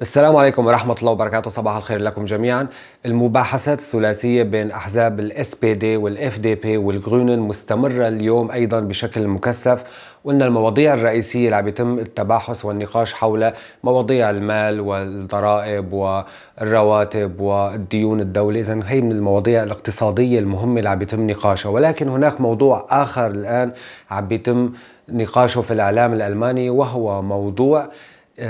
السلام عليكم ورحمة الله وبركاته صباح الخير لكم جميعا المباحثات الثلاثية بين أحزاب الاس بي دي والاف دي بي والغرونن مستمرة اليوم أيضا بشكل مكثف وإن المواضيع الرئيسية اللي عم يتم التباحث والنقاش حول مواضيع المال والضرائب والرواتب والديون الدولة إذا هي من المواضيع الاقتصادية المهمة اللي عم يتم نقاشها ولكن هناك موضوع آخر الآن عم يتم نقاشه في الإعلام الألماني وهو موضوع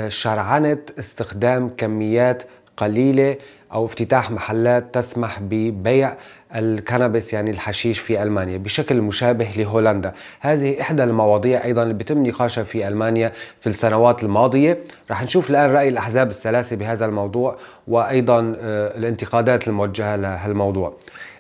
شرعنة استخدام كميات قليلة أو افتتاح محلات تسمح ببيع الكنابس يعني الحشيش في ألمانيا بشكل مشابه لهولندا هذه إحدى المواضيع أيضا اللي بتم نقاشها في ألمانيا في السنوات الماضية رح نشوف الآن رأي الأحزاب الثلاثة بهذا الموضوع وأيضا آه، الانتقادات الموجهة لهالموضوع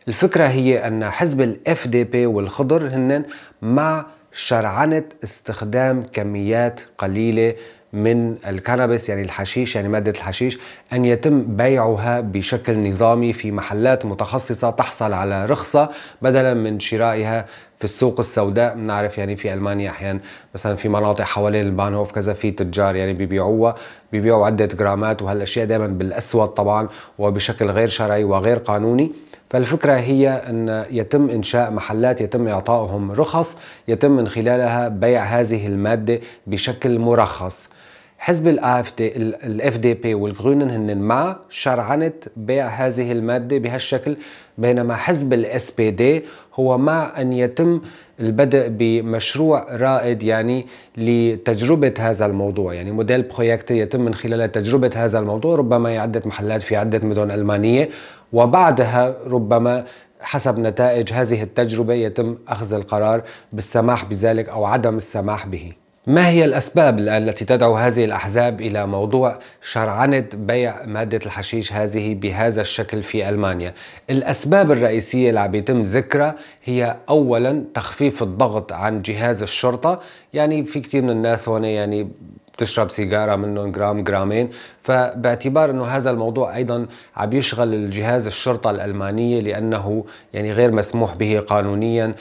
الفكرة هي أن حزب الاف دي بي والخضر هن مع شرعنة استخدام كميات قليلة من الكنابس يعني الحشيش يعني مادة الحشيش أن يتم بيعها بشكل نظامي في محلات متخصصة تحصل على رخصة بدلا من شرائها في السوق السوداء بنعرف يعني في المانيا احيانا مثلا في مناطق حوالين البانهوف كذا في تجار يعني بيبيعوها بيبيعوا عده جرامات وهالاشياء دائما بالاسود طبعا وبشكل غير شرعي وغير قانوني فالفكرة هي أن يتم إنشاء محلات يتم إعطائهم رخص يتم من خلالها بيع هذه المادة بشكل مرخص حزب الاف دي الاف دي بي والغرونن هن مع شرعنه بيع هذه الماده بهالشكل بينما حزب الاس بي دي هو مع ان يتم البدء بمشروع رائد يعني لتجربه هذا الموضوع يعني موديل بروجكت يتم من خلال تجربه هذا الموضوع ربما يعدد محلات في عده مدن المانيه وبعدها ربما حسب نتائج هذه التجربه يتم اخذ القرار بالسماح بذلك او عدم السماح به ما هي الأسباب التي تدعو هذه الأحزاب إلى موضوع شرعنة بيع مادة الحشيش هذه بهذا الشكل في ألمانيا؟ الأسباب الرئيسية اللي عم يتم ذكرها هي أولا تخفيف الضغط عن جهاز الشرطة يعني في كثير من الناس هنا يعني بتشرب سيجارة منهم جرام جرامين فباعتبار انه هذا الموضوع ايضا عم يشغل الجهاز الشرطه الالمانيه لانه يعني غير مسموح به قانونيا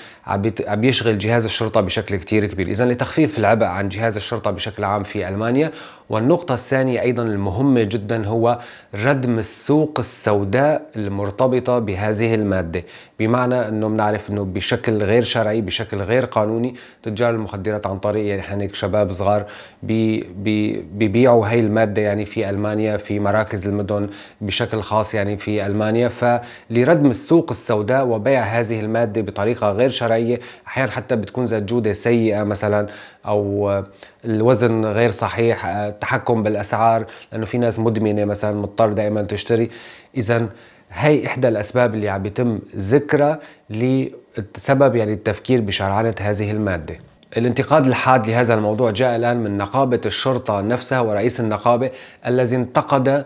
عم يشغل جهاز الشرطه بشكل كثير كبير، اذا لتخفيف العبء عن جهاز الشرطه بشكل عام في المانيا، والنقطه الثانيه ايضا المهمه جدا هو ردم السوق السوداء المرتبطه بهذه الماده، بمعنى انه بنعرف انه بشكل غير شرعي، بشكل غير قانوني، تجار المخدرات عن طريق يعني شباب صغار بيبيعوا هي الماده يعني في المانيا في مراكز المدن بشكل خاص يعني في المانيا فلردم السوق السوداء وبيع هذه الماده بطريقه غير شرعيه احيانا حتى بتكون ذات جوده سيئه مثلا او الوزن غير صحيح آه، التحكم بالاسعار لانه في ناس مدمنه مثلا مضطر دائما تشتري اذا هي احدى الاسباب اللي عم يتم ذكرها لسبب يعني التفكير بشرعنه هذه الماده الانتقاد الحاد لهذا الموضوع جاء الآن من نقابة الشرطة نفسها ورئيس النقابة الذي انتقد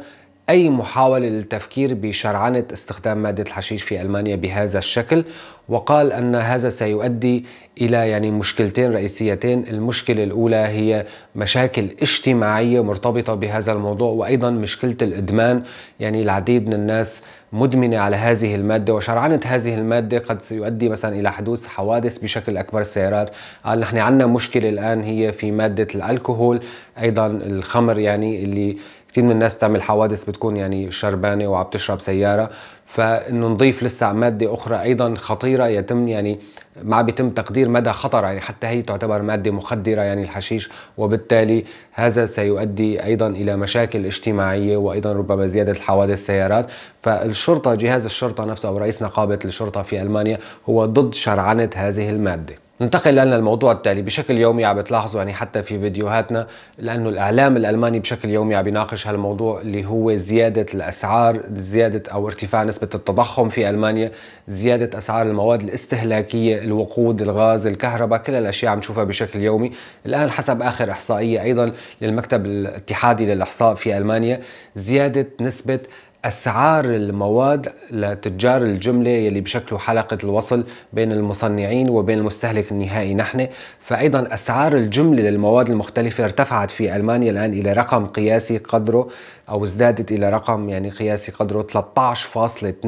أي محاولة للتفكير بشرعنة استخدام مادة الحشيش في ألمانيا بهذا الشكل وقال أن هذا سيؤدي إلى يعني مشكلتين رئيسيتين المشكلة الأولى هي مشاكل اجتماعية مرتبطة بهذا الموضوع وأيضا مشكلة الإدمان يعني العديد من الناس مدمنة على هذه المادة وشرعنة هذه المادة قد سيؤدي مثلا إلى حدوث حوادث بشكل أكبر السيارات قال نحن عندنا مشكلة الآن هي في مادة الألكهول أيضا الخمر يعني اللي كثير من الناس بتعمل حوادث بتكون يعني شربانه وعم تشرب سياره فانه نضيف لسه ماده اخرى ايضا خطيره يتم يعني ما بيتم تقدير مدى خطر يعني حتى هي تعتبر ماده مخدره يعني الحشيش وبالتالي هذا سيؤدي ايضا الى مشاكل اجتماعيه وايضا ربما زياده الحوادث السيارات فالشرطه جهاز الشرطه نفسه او رئيس نقابه الشرطه في المانيا هو ضد شرعنه هذه الماده ننتقل لنا الموضوع التالي بشكل يومي عم بتلاحظوا يعني حتى في فيديوهاتنا لانه الاعلام الالماني بشكل يومي عم يناقش هالموضوع اللي هو زياده الاسعار زياده او ارتفاع نسبه التضخم في المانيا زياده اسعار المواد الاستهلاكيه الوقود الغاز الكهرباء كل الاشياء عم نشوفها بشكل يومي الان حسب اخر احصائيه ايضا للمكتب الاتحادي للاحصاء في المانيا زياده نسبه اسعار المواد لتجار الجمله يلي بشكلوا حلقه الوصل بين المصنعين وبين المستهلك النهائي نحن فايضا اسعار الجمله للمواد المختلفه ارتفعت في المانيا الان الى رقم قياسي قدره او ازدادت الى رقم يعني قياسي قدره 13.2%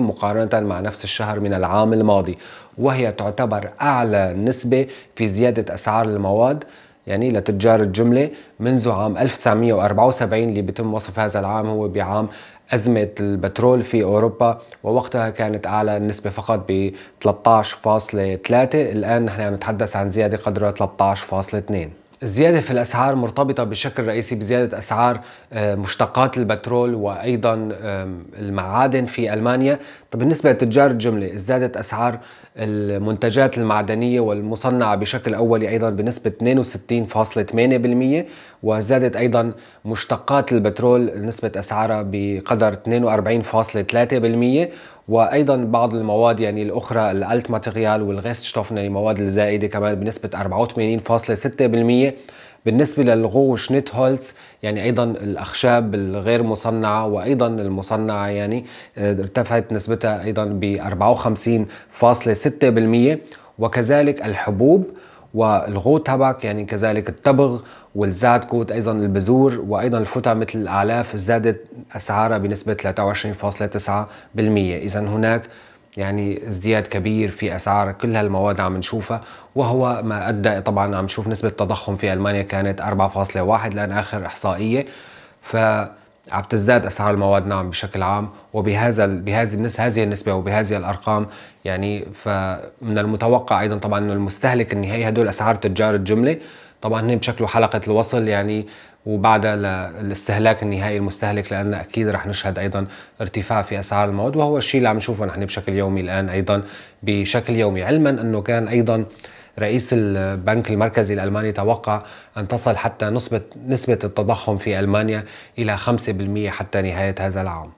مقارنه مع نفس الشهر من العام الماضي وهي تعتبر اعلى نسبه في زياده اسعار المواد يعني لتجار الجملة منذ عام 1974 اللي بيتم وصف هذا العام هو بعام أزمة البترول في أوروبا ووقتها كانت أعلى النسبة فقط ب 13.3 الآن نحن عم نتحدث عن زيادة قدرها 13.2 الزيادة في الأسعار مرتبطة بشكل رئيسي بزيادة أسعار آه، مشتقات البترول وأيضا المعادن في ألمانيا طب بالنسبة لتجار الجملة ازدادت أسعار المنتجات المعدنية والمصنعة بشكل أولي أيضا بنسبة 62.8% وزادت أيضا مشتقات البترول نسبة أسعارها بقدر 42.3% وايضا بعض المواد يعني الاخرى الالت ماتيريال شتوفن يعني المواد الزائده كمان بنسبه 84.6% بالنسبه للغو شنيت هولتز يعني ايضا الاخشاب الغير مصنعه وايضا المصنعه يعني آه، ارتفعت نسبتها ايضا ب 54.6% وكذلك الحبوب والغو تبعك يعني كذلك التبغ كوت ايضا البذور وايضا الفتى مثل الاعلاف زادت اسعارها بنسبه 23.9% اذا هناك يعني ازدياد كبير في اسعار كل هالمواد عم نشوفها وهو ما ادى طبعا عم نشوف نسبه التضخم في المانيا كانت 4.1 لان اخر احصائيه ف عم تزداد اسعار المواد نعم بشكل عام وبهذا بهذه هذه النسبه وبهذه الارقام يعني فمن المتوقع ايضا طبعا انه المستهلك النهائي هدول اسعار تجار الجمله طبعا هن بشكلوا حلقه الوصل يعني وبعدها للاستهلاك النهائي المستهلك لان اكيد رح نشهد ايضا ارتفاع في اسعار المواد وهو الشيء اللي عم نشوفه نحن بشكل يومي الان ايضا بشكل يومي علما انه كان ايضا رئيس البنك المركزي الألماني توقع أن تصل حتى نسبة, نسبة التضخم في ألمانيا إلى 5% حتى نهاية هذا العام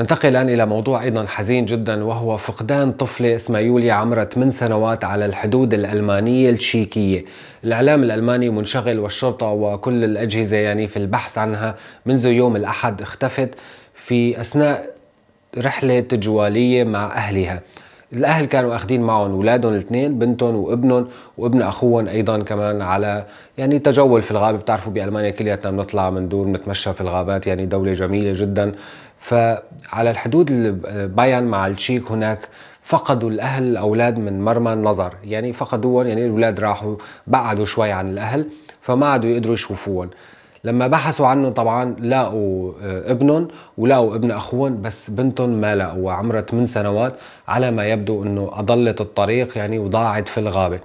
ننتقل الآن إلى موضوع أيضا حزين جدا وهو فقدان طفلة اسمها يوليا عمرها 8 سنوات على الحدود الألمانية التشيكية الإعلام الألماني منشغل والشرطة وكل الأجهزة يعني في البحث عنها منذ يوم الأحد اختفت في أثناء رحلة تجوالية مع أهلها الاهل كانوا اخذين معهم اولادهم الاثنين بنتهم وابنهم وابن اخوهم ايضا كمان على يعني تجول في الغابه بتعرفوا بالمانيا كلياتنا بنطلع بندور بنتمشى في الغابات يعني دوله جميله جدا فعلى الحدود بايان مع التشيك هناك فقدوا الاهل الاولاد من مرمى النظر يعني فقدوهم يعني الاولاد راحوا بعدوا شوي عن الاهل فما عادوا يقدروا يشوفوهم لما بحثوا عنه طبعا لقوا آه، ابنهم ولقوا ابن اخوهم بس بنتهم ما لقوا عمرها 8 سنوات على ما يبدو انه اضلت الطريق يعني وضاعت في الغابه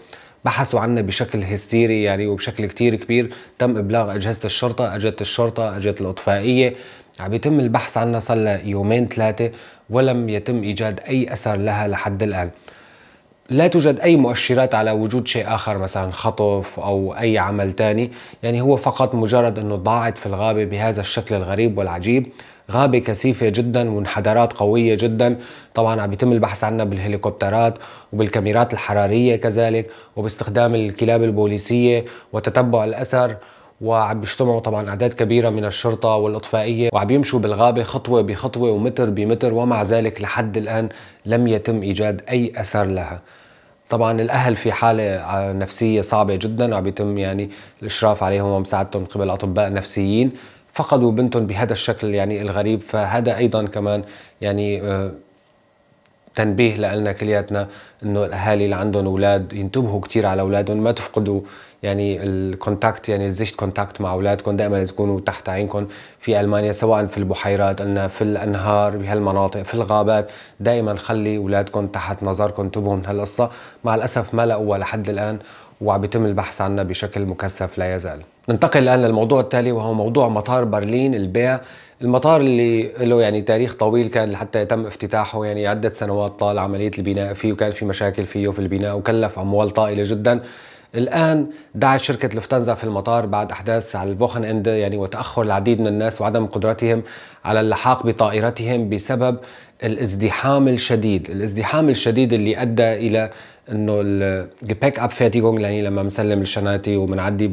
بحثوا عنها بشكل هستيري يعني وبشكل كتير كبير تم ابلاغ اجهزه الشرطه اجت الشرطه اجت الاطفائيه عم يتم البحث عنها صار يومين ثلاثه ولم يتم ايجاد اي اثر لها لحد الان لا توجد أي مؤشرات على وجود شيء آخر مثلا خطف أو أي عمل تاني يعني هو فقط مجرد أنه ضاعت في الغابة بهذا الشكل الغريب والعجيب غابة كثيفة جدا وانحدارات قوية جدا طبعا عم يتم البحث عنها بالهليكوبترات وبالكاميرات الحرارية كذلك وباستخدام الكلاب البوليسية وتتبع الأثر وعم بيجتمعوا طبعا اعداد كبيره من الشرطه والاطفائيه وعم يمشوا بالغابه خطوه بخطوه ومتر بمتر ومع ذلك لحد الان لم يتم ايجاد اي اثر لها طبعا الاهل في حاله آه، نفسيه صعبه جدا وعم يتم يعني الاشراف عليهم ومساعدتهم من قبل اطباء نفسيين فقدوا بنتهم بهذا الشكل يعني الغريب فهذا ايضا كمان يعني آه، تنبيه لنا كلياتنا انه الاهالي اللي عندهم اولاد ينتبهوا كثير على اولادهم ما تفقدوا يعني الكونتاكت يعني الزشت كونتاكت مع اولادكم دائما تكونوا تحت عينكم في المانيا سواء في البحيرات قلنا في الانهار بهالمناطق في الغابات دائما خلي اولادكم تحت نظركم انتبهوا من هالقصه مع الاسف ما لقوها لحد الان وعم يتم البحث عنها بشكل مكثف لا يزال ننتقل الان للموضوع التالي وهو موضوع مطار برلين البيع المطار اللي له يعني تاريخ طويل كان حتى يتم افتتاحه يعني عده سنوات طال عمليه البناء فيه وكان في مشاكل فيه في البناء وكلف اموال طائله جدا الان دعت شركه لفتنزا في المطار بعد احداث على البوخن اند يعني وتاخر العديد من الناس وعدم قدرتهم على اللحاق بطائرتهم بسبب الازدحام الشديد الازدحام الشديد اللي ادى الى انه البيك اب فيرتيجونج يعني لما بنسلم الشناتي وبنعدي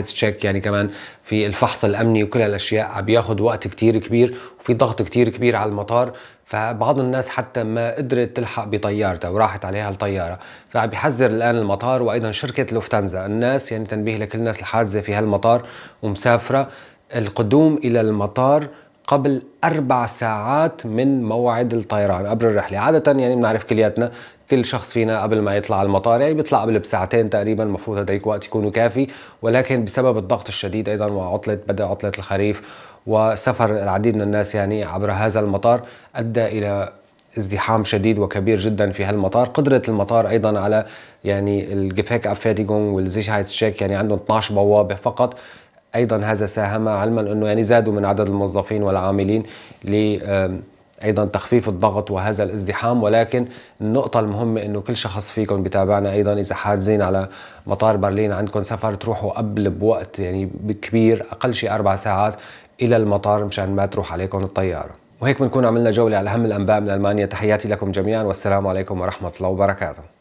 تشيك يعني كمان في الفحص الامني وكل هالاشياء عم بياخذ وقت كتير كبير وفي ضغط كتير كبير على المطار فبعض الناس حتى ما قدرت تلحق بطيارتها وراحت عليها الطياره فعم بيحذر الان المطار وايضا شركه لوفتانزا الناس يعني تنبيه لكل الناس الحازه في هالمطار ومسافره القدوم الى المطار قبل أربع ساعات من موعد الطيران قبل الرحلة عادة يعني بنعرف كلياتنا كل شخص فينا قبل ما يطلع على المطار يعني بيطلع قبل بساعتين تقريبا المفروض هديك وقت يكون كافي ولكن بسبب الضغط الشديد أيضا وعطلة بدء عطلة الخريف وسفر العديد من الناس يعني عبر هذا المطار أدى إلى ازدحام شديد وكبير جدا في هالمطار قدرة المطار أيضا على يعني الجبهيك أب فيرتيغون هايتشيك يعني عندهم 12 بوابة فقط ايضا هذا ساهم علما انه يعني زادوا من عدد الموظفين والعاملين ل ايضا تخفيف الضغط وهذا الازدحام ولكن النقطة المهمة انه كل شخص فيكم بتابعنا ايضا اذا حاجزين على مطار برلين عندكم سفر تروحوا قبل بوقت يعني كبير اقل شيء اربع ساعات الى المطار مشان ما تروح عليكم الطيارة وهيك بنكون عملنا جولة على اهم الانباء من المانيا تحياتي لكم جميعا والسلام عليكم ورحمة الله وبركاته